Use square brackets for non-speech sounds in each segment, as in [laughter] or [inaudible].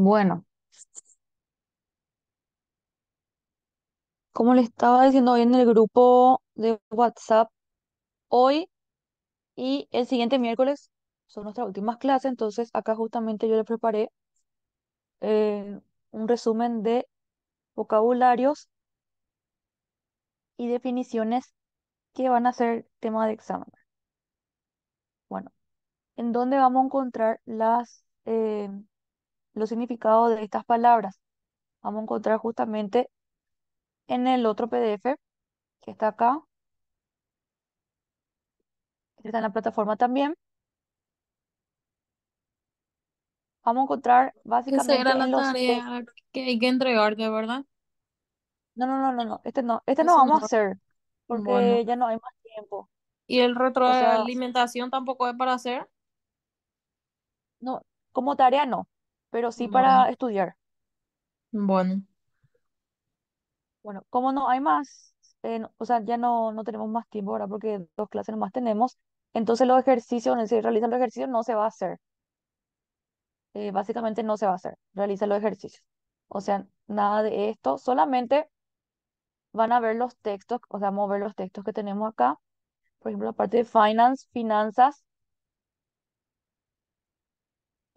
Bueno, como le estaba diciendo hoy en el grupo de WhatsApp, hoy y el siguiente miércoles son nuestras últimas clases, entonces acá justamente yo le preparé eh, un resumen de vocabularios y definiciones que van a ser tema de examen. Bueno, ¿en dónde vamos a encontrar las eh, los significados de estas palabras. Vamos a encontrar justamente en el otro PDF que está acá. Que está en la plataforma también. Vamos a encontrar básicamente. que hay que entregarte, ¿verdad? No, no, no, no, no. Este no, este no vamos a hacer porque ya no hay más tiempo. ¿Y el retroalimentación tampoco es para hacer? No, como tarea no pero sí para estudiar. bueno. Bueno, como no hay más, eh, o sea, ya no, no tenemos más tiempo ahora porque dos clases más tenemos, entonces los ejercicios, en realizan los ejercicios, no se va a hacer. Eh, básicamente no se va a hacer, realiza los ejercicios. O sea, nada de esto, solamente van a ver los textos, o sea, vamos a ver los textos que tenemos acá, por ejemplo, la parte de finance, finanzas,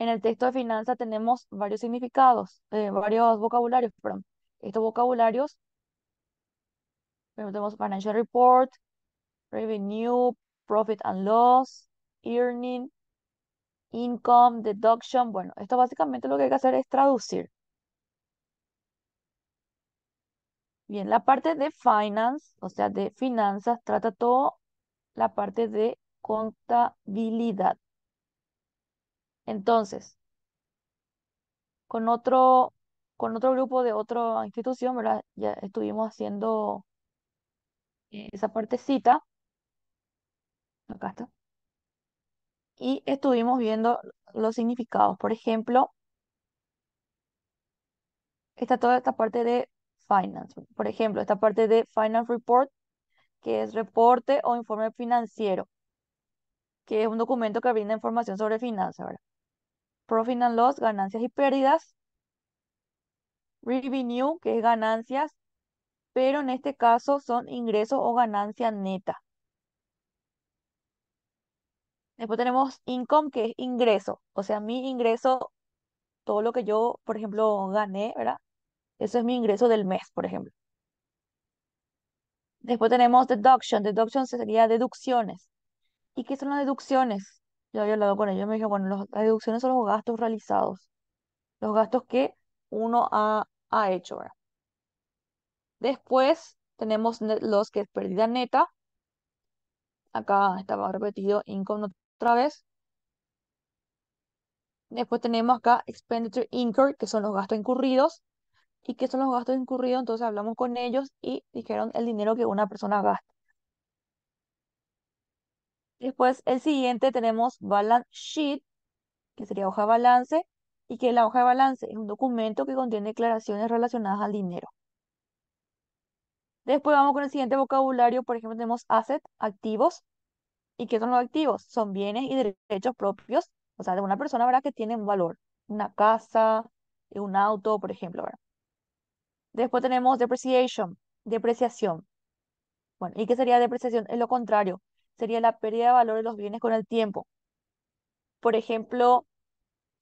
en el texto de finanza tenemos varios significados, eh, varios vocabularios, perdón. Estos vocabularios, tenemos Financial Report, Revenue, Profit and Loss, Earning, Income, Deduction. Bueno, esto básicamente lo que hay que hacer es traducir. Bien, la parte de finance, o sea, de finanzas, trata todo la parte de contabilidad. Entonces, con otro, con otro grupo de otra institución, ¿verdad? Ya estuvimos haciendo eh, esa partecita. Acá está. Y estuvimos viendo los significados. Por ejemplo, está toda esta parte de finance. Por ejemplo, esta parte de finance report, que es reporte o informe financiero, que es un documento que brinda información sobre finanzas, ¿verdad? Profit and loss, ganancias y pérdidas. Revenue, que es ganancias, pero en este caso son ingresos o ganancia neta. Después tenemos income, que es ingreso, o sea, mi ingreso, todo lo que yo, por ejemplo, gané, ¿verdad? Eso es mi ingreso del mes, por ejemplo. Después tenemos deduction, deduction sería deducciones. ¿Y qué son las deducciones? yo había hablado con ellos, me dije, bueno, las deducciones son los gastos realizados, los gastos que uno ha, hecho, Después tenemos los que es pérdida neta, acá estaba repetido income otra vez. Después tenemos acá expenditure incurred, que son los gastos incurridos. ¿Y qué son los gastos incurridos? Entonces hablamos con ellos y dijeron el dinero que una persona gasta. Después, el siguiente tenemos balance sheet, que sería hoja de balance, y que la hoja de balance es un documento que contiene declaraciones relacionadas al dinero. Después vamos con el siguiente vocabulario, por ejemplo, tenemos asset, activos. ¿Y qué son los activos? Son bienes y derechos propios, o sea, de una persona, ¿verdad? Que un valor. Una casa, un auto, por ejemplo, Después tenemos depreciation, depreciación. Bueno, ¿y qué sería depreciación? Es lo contrario, sería la pérdida de valor de los bienes con el tiempo. Por ejemplo,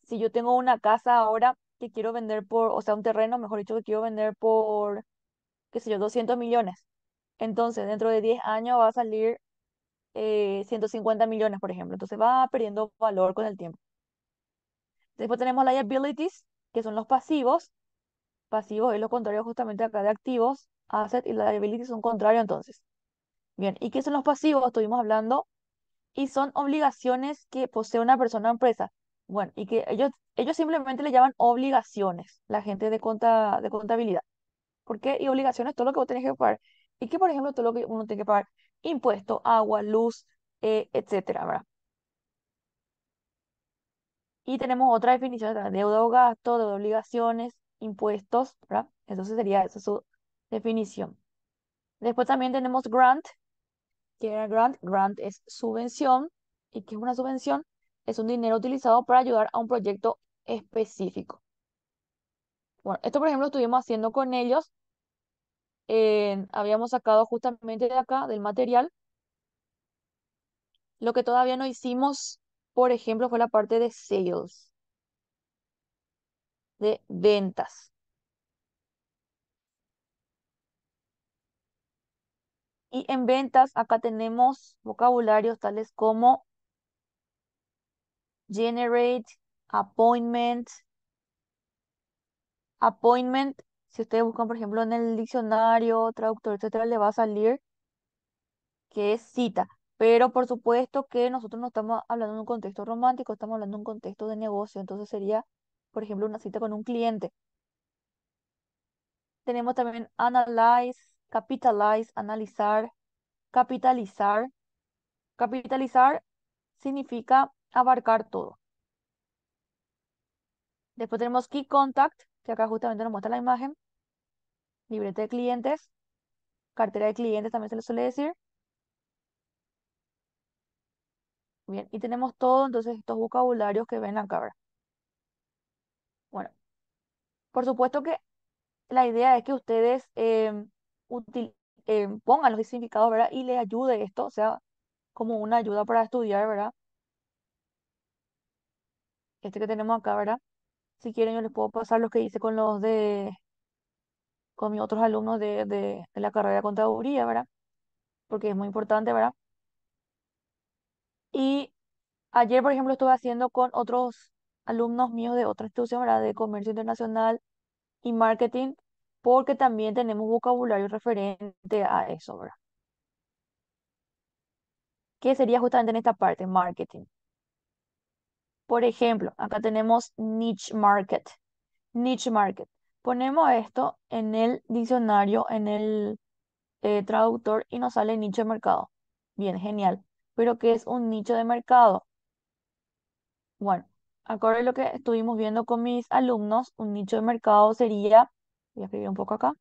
si yo tengo una casa ahora que quiero vender por, o sea, un terreno, mejor dicho, que quiero vender por, qué sé yo, 200 millones. Entonces, dentro de 10 años va a salir 150 eh, millones, por ejemplo. Entonces va perdiendo valor con el tiempo. Después tenemos liabilities, que son los pasivos. Pasivos es lo contrario justamente acá de activos. Asset y liabilities son contrario entonces. Bien, ¿y qué son los pasivos? Estuvimos hablando. Y son obligaciones que posee una persona o empresa. Bueno, y que ellos, ellos simplemente le llaman obligaciones, la gente de, de contabilidad. ¿Por qué? Y obligaciones, todo lo que vos tenés que pagar. Y que, por ejemplo, todo lo que uno tiene que pagar, impuesto, agua, luz, eh, etcétera, ¿verdad? Y tenemos otra definición deuda o gasto, de obligaciones, impuestos, ¿verdad? Entonces sería esa su definición. Después también tenemos grant, que era grant, grant es subvención, y que es una subvención, es un dinero utilizado para ayudar a un proyecto específico. Bueno, esto por ejemplo estuvimos haciendo con ellos, habíamos sacado justamente de acá, del material, lo que todavía no hicimos, por ejemplo, fue la parte de sales, de ventas. Y en ventas, acá tenemos vocabularios tales como generate, appointment. Appointment, si ustedes buscan, por ejemplo, en el diccionario, traductor, etcétera, le va a salir que es cita. Pero por supuesto que nosotros no estamos hablando de un contexto romántico, estamos hablando de un contexto de negocio. Entonces sería, por ejemplo, una cita con un cliente. Tenemos también analyze, capitalize, analizar, capitalizar. Capitalizar significa abarcar todo. Después tenemos Key Contact, que acá justamente nos muestra la imagen. Libreta de clientes. Cartera de clientes también se le suele decir. Bien, y tenemos todo, entonces, estos vocabularios que ven acá. Bueno, por supuesto que la idea es que ustedes em, eh, pongan los significados, ¿verdad? Y les ayude esto, o sea, como una ayuda para estudiar, ¿verdad? Este que tenemos acá, ¿verdad? Si quieren, yo les puedo pasar los que hice con los de, con mis otros alumnos de, la carrera de contaduría, ¿verdad? Porque es muy importante, ¿verdad? Y ayer, por ejemplo, estuve haciendo con otros alumnos míos de otra institución, ¿verdad? De comercio internacional y marketing, porque también tenemos vocabulario referente a eso, ¿verdad? ¿Qué sería justamente en esta parte? Marketing. Por ejemplo, acá tenemos niche market. Niche market. Ponemos esto en el diccionario, en el eh, traductor y nos sale nicho de mercado. Bien, genial. Pero ¿qué es un nicho de mercado? Bueno, acorde a lo que estuvimos viendo con mis alumnos, un nicho de mercado sería Voy a escribir un poco acá.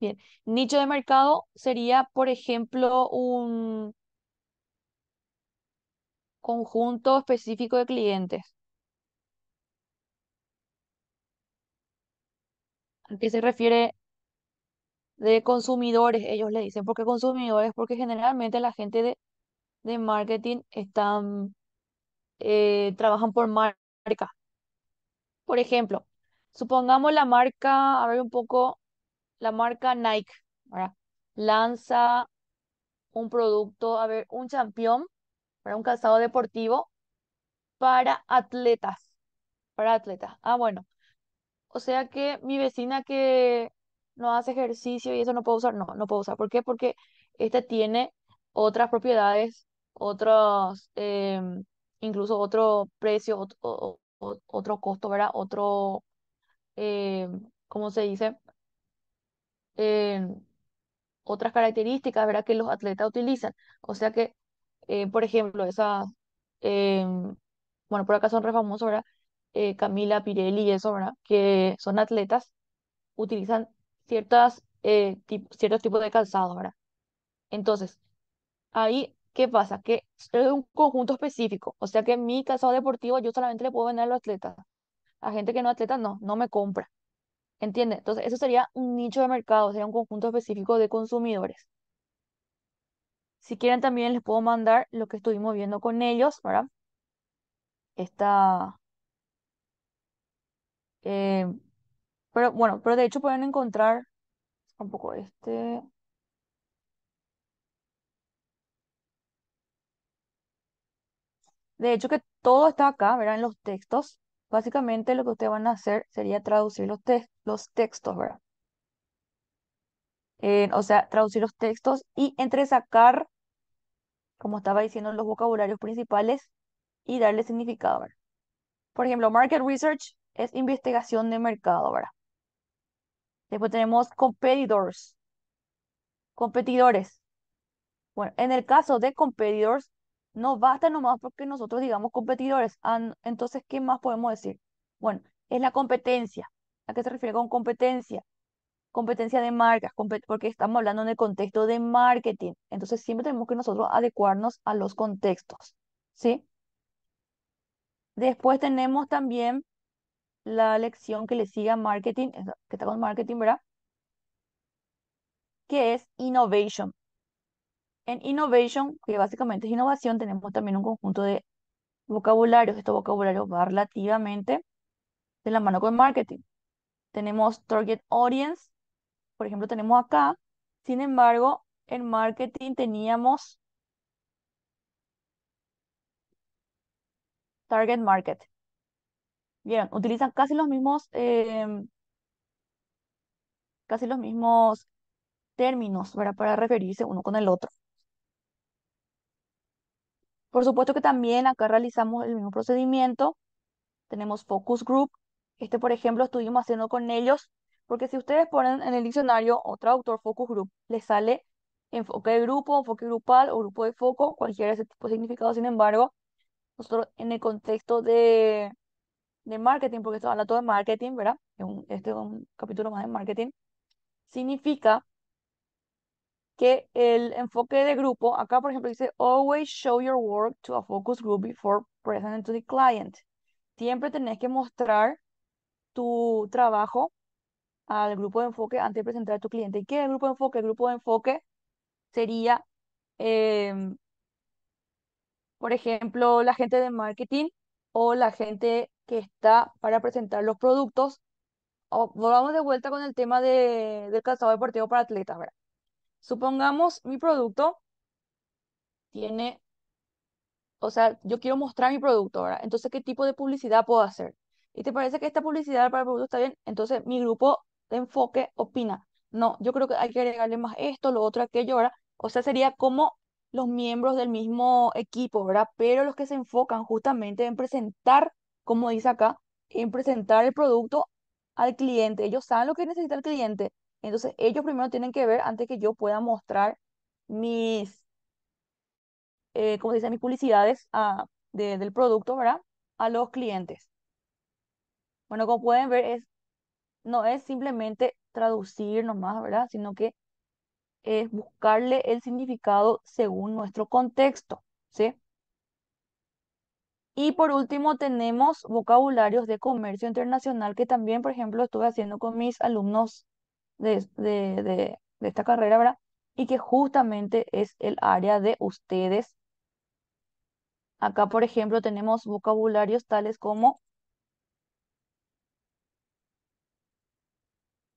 Bien, nicho de mercado sería, por ejemplo, un conjunto específico de clientes. ¿A qué se refiere de consumidores? Ellos le dicen, ¿por qué consumidores? Porque generalmente la gente de de marketing están, eh, trabajan por marca. Por ejemplo, supongamos la marca, a ver un poco, la marca Nike, Lanza un producto, a ver, un champión, para un calzado deportivo, para atletas, para atletas. Ah, bueno. O sea que mi vecina que no hace ejercicio y eso no puedo usar, no, no puedo usar. ¿Por qué? Porque esta tiene otras propiedades otros, em, incluso otro precio, otro, otro costo, ¿verdad? Otro, em, ¿cómo se dice? Em, otras características, ¿verdad? Que los atletas utilizan. O sea que, eh, por ejemplo, esas, bueno, por acá son re famosos, ¿verdad? Eh, Camila Pirelli y eso, ¿verdad? Que son atletas, utilizan ciertas, eh, ciertos tipos de calzado, ¿verdad? Entonces, ahí ¿qué pasa? Que es un conjunto específico, o sea que en mi caso deportivo yo solamente le puedo vender a los atletas. A gente que no es atleta, no, no me compra. ¿Entiende? Entonces, eso sería un nicho de mercado, sería un conjunto específico de consumidores. Si quieren también les puedo mandar lo que estuvimos viendo con ellos, ¿verdad? Esta... Eh, pero bueno, pero de hecho pueden encontrar un poco este... De hecho, que todo está acá, ¿verdad? En los textos. Básicamente lo que ustedes van a hacer sería traducir los, los textos, ¿verdad? o sea, traducir los textos y entresacar, como estaba diciendo, los vocabularios principales y darle significado, ¿verdad? Por ejemplo, market research es investigación de mercado, ¿verdad? Después tenemos competitors, competidores. Bueno, en el caso de competitors, no basta nomás porque nosotros digamos competidores. Ah, entonces, ¿qué más podemos decir? Bueno, es la competencia. ¿A qué se refiere con competencia? Competencia de marcas, porque estamos hablando en el contexto de marketing. Entonces, siempre tenemos que nosotros adecuarnos a los contextos. ¿Sí? Después tenemos también la lección que le sigue a marketing, que está con marketing, ¿verdad? Que es innovation. En innovation, que básicamente es innovación, tenemos también un conjunto de vocabularios. Este vocabulario va relativamente de la mano con marketing. Tenemos target audience, por ejemplo, tenemos acá. Sin embargo, en marketing teníamos target market. Vieron, utilizan casi los mismos, em, casi los mismos términos, Para referirse uno con el otro. Por supuesto que también acá realizamos el mismo procedimiento. Tenemos focus group. Este, por ejemplo, estuvimos haciendo con ellos, porque si ustedes ponen en el diccionario o traductor focus group, les sale enfoque de grupo, enfoque grupal o grupo de foco, cualquiera ese tipo de significado. Sin embargo, nosotros en el contexto de, de marketing, porque esto habla todo de marketing, ¿verdad? Este es un capítulo más de marketing, significa que el enfoque de grupo, acá por ejemplo dice, always show your work to a focus group before presenting to the client. Siempre tenés que mostrar tu trabajo al grupo de enfoque antes de presentar a tu cliente. ¿Y qué es el grupo de enfoque? El grupo de enfoque sería, em, por ejemplo, la gente de marketing o la gente que está para presentar los productos. volvamos de vuelta con el tema del calzado deportivo para atletas, ¿verdad? Supongamos mi producto tiene, o sea, yo quiero mostrar mi producto, ¿verdad? Entonces, ¿qué tipo de publicidad puedo hacer? ¿Y te parece que esta publicidad para el producto está bien? Entonces, mi grupo de enfoque opina, no, yo creo que hay que agregarle más esto, lo otro, aquello, ¿verdad? O sea, sería como los miembros del mismo equipo, ¿verdad? Pero los que se enfocan justamente en presentar, como dice acá, en presentar el producto al cliente. Ellos saben lo que necesita el cliente entonces, ellos primero tienen que ver antes que yo pueda mostrar mis, eh, como dice mis publicidades a, ah, del producto, ¿verdad? A los clientes. Bueno, como pueden ver, es, no es simplemente traducir nomás, ¿verdad? Sino que es buscarle el significado según nuestro contexto, ¿sí? Y por último, tenemos vocabularios de comercio internacional que también, por ejemplo, estuve haciendo con mis alumnos de, de, esta carrera, ¿verdad? Y que justamente es el área de ustedes. Acá, por ejemplo, tenemos vocabularios tales como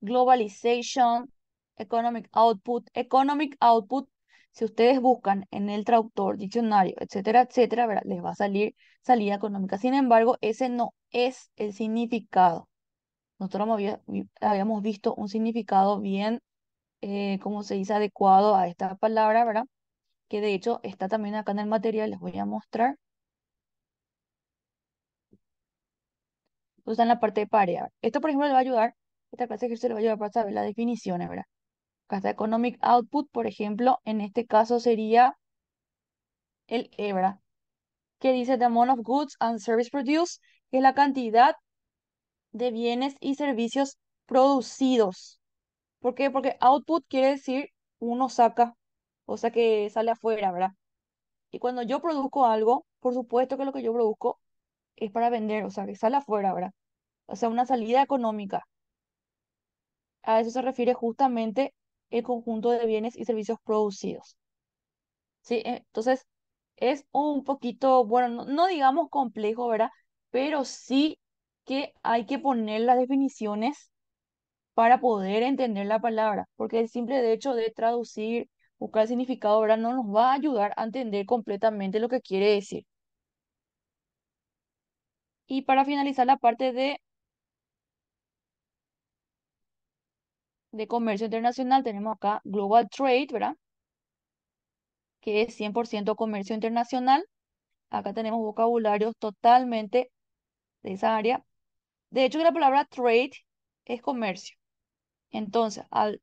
globalization, economic output. Economic output, si ustedes buscan en el traductor, diccionario, etcétera, etcétera, ¿verdad? les va a salir salida económica. Sin embargo, ese no es el significado. Nosotros habíamos visto un significado bien, eh, como se dice, adecuado a esta palabra, ¿verdad? Que de hecho está también acá en el material, les voy a mostrar. Está en la parte de parear. Esto, por ejemplo, le va a ayudar, esta clase de ejercicio le va a ayudar para saber las definiciones, ¿verdad? Acá Economic Output, por ejemplo, en este caso sería el EBRA, que dice the amount of goods and service produced, que es la cantidad de bienes y servicios producidos. ¿Por qué? Porque output quiere decir uno saca, o sea que sale afuera, ¿verdad? Y cuando yo produzco algo, por supuesto que lo que yo produzco es para vender, o sea que sale afuera, ¿verdad? O sea, una salida económica. A eso se refiere justamente el conjunto de bienes y servicios producidos. ¿Sí? E, entonces, es un poquito, bueno, no, digamos complejo, ¿verdad? Pero sí que hay que poner las definiciones para poder entender la palabra, porque el simple hecho de traducir, buscar significado, no nos va a ayudar a entender completamente lo que quiere decir. Y para finalizar la parte de, de comercio internacional, tenemos acá Global Trade, ¿verdad? Que es 100% comercio internacional. Acá tenemos vocabularios totalmente de esa área de hecho, la palabra trade es comercio. Entonces, al,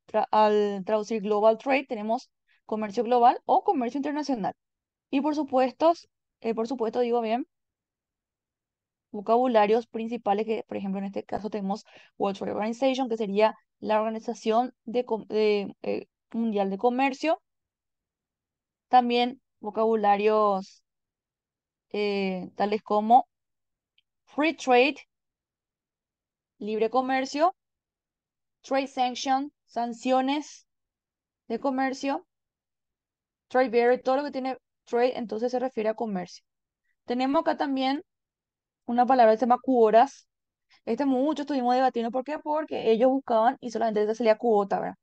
traducir global trade, tenemos comercio global o comercio internacional. Y por supuesto, eh, por supuesto, digo bien, vocabularios principales que, por ejemplo, en este caso tenemos World Trade Organization, que sería la Organización de, eh, Mundial de Comercio. También vocabularios eh, tales como Free Trade, libre comercio, trade sanction, sanciones de comercio, trade barrier, todo lo que tiene trade entonces se refiere a comercio. Tenemos acá también una palabra que se llama cuotas. Este mucho estuvimos debatiendo por qué, porque ellos buscaban y solamente salía cuota, ¿verdad?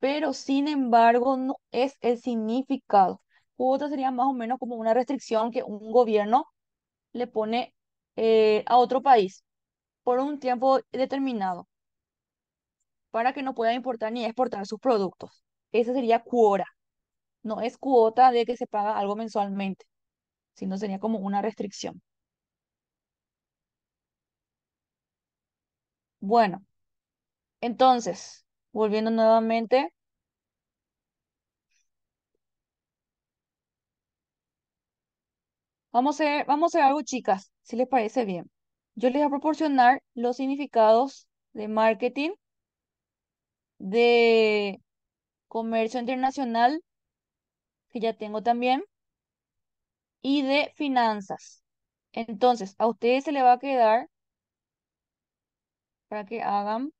Pero sin embargo no es el significado. Cuota sería más o menos como una restricción que un gobierno le pone eh, a otro país por un tiempo determinado para que no puedan importar ni exportar sus productos. Esa sería cuota No es cuota de que se paga algo mensualmente, sino sería como una restricción. Bueno, entonces, volviendo nuevamente. Vamos a, vamos a hacer algo, chicas, si les parece bien. Yo les voy a proporcionar los significados de marketing, de comercio internacional, que ya tengo también, y de finanzas. Entonces, a ustedes se les va a quedar para que hagan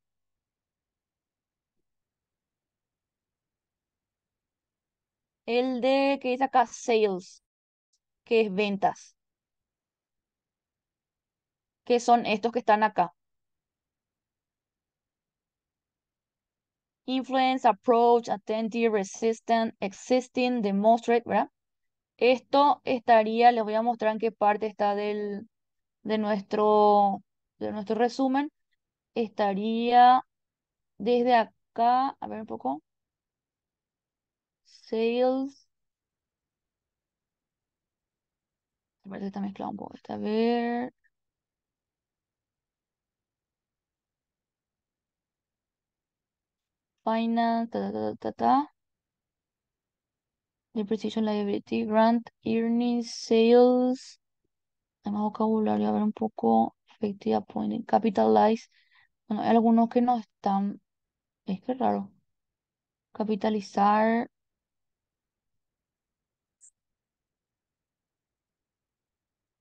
el de que dice acá sales, que es ventas que son estos que están acá. Influence, approach, attentive, resistant, existing, demonstrate, ¿verdad? Esto estaría, les voy a mostrar en qué parte está del, de, nuestro, de nuestro resumen. Estaría desde acá, a ver un poco. Sales. Parece que está mezclado un poco. A ver. Finance, ta, ta, ta, Liability, Grant, Earnings, Sales. Hay vocabulario, a ver un poco. Effective Capitalize. Bueno, hay algunos que no están. Es que raro. Capitalizar.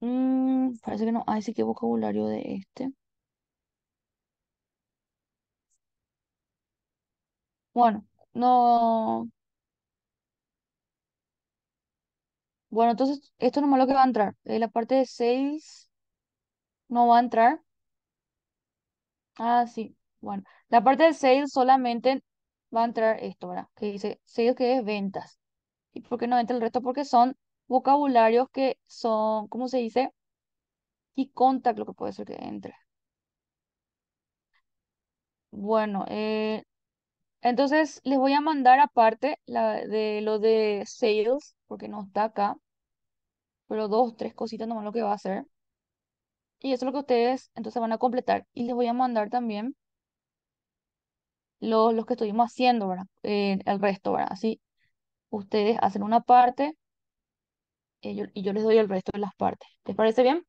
Mm, parece que no hay sí que vocabulario de este. Bueno, no. Bueno, entonces esto nomás lo que va a entrar. Eh, la parte de sales no va a entrar. Ah, sí. Bueno, la parte de sales solamente va a entrar esto, ¿verdad? Que dice sales que es ventas. ¿Y por qué no entra el resto? Porque son vocabularios que son, ¿cómo se dice? Y contact lo que puede ser que entre. Bueno, eh, entonces les voy a mandar aparte la de lo de sales, porque no está acá, pero dos, tres cositas nomás lo que va a hacer. Y eso es lo que ustedes entonces van a completar. Y les voy a mandar también los, que estuvimos haciendo, ¿verdad? Eh, el resto, ¿verdad? Así ustedes hacen una parte y yo les doy el resto de las partes. ¿Les parece bien?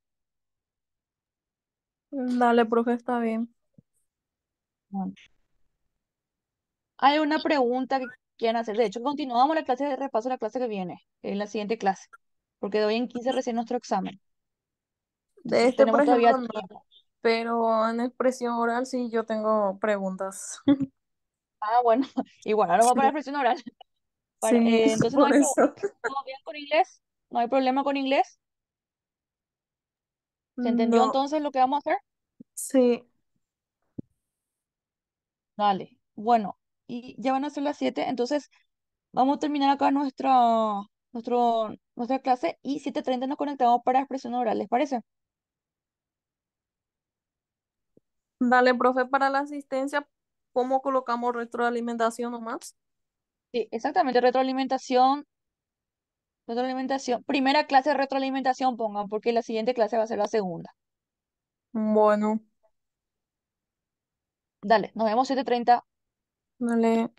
Dale, profe, está bien. Bueno. Hay una pregunta que quieran hacer. De hecho, continuamos la clase de repaso, la clase que viene, En la siguiente clase, porque de hoy en 15 recién nuestro examen. De este, por ejemplo, pero en expresión oral sí yo tengo preguntas. [laughs] Ah, bueno, [laughs] igual, ahora vamos [laughs] para expresión oral. sí, eh, entonces, no hay ¿todo bien con inglés? ¿No hay problema con inglés? ¿Se entendió entonces lo que vamos a hacer? Sí. Dale. Bueno, y ya van a ser las 7, entonces vamos a terminar acá nuestra, nuestro, nuestra clase y 7.30 nos conectamos para expresión oral, ¿les parece? Dale, profe, para la asistencia, ¿cómo colocamos retroalimentación nomás? Sí, exactamente, retroalimentación, retroalimentación, primera clase de retroalimentación pongan, porque la siguiente clase va a ser la segunda. Bueno. Dale, nos vemos 7.30. No le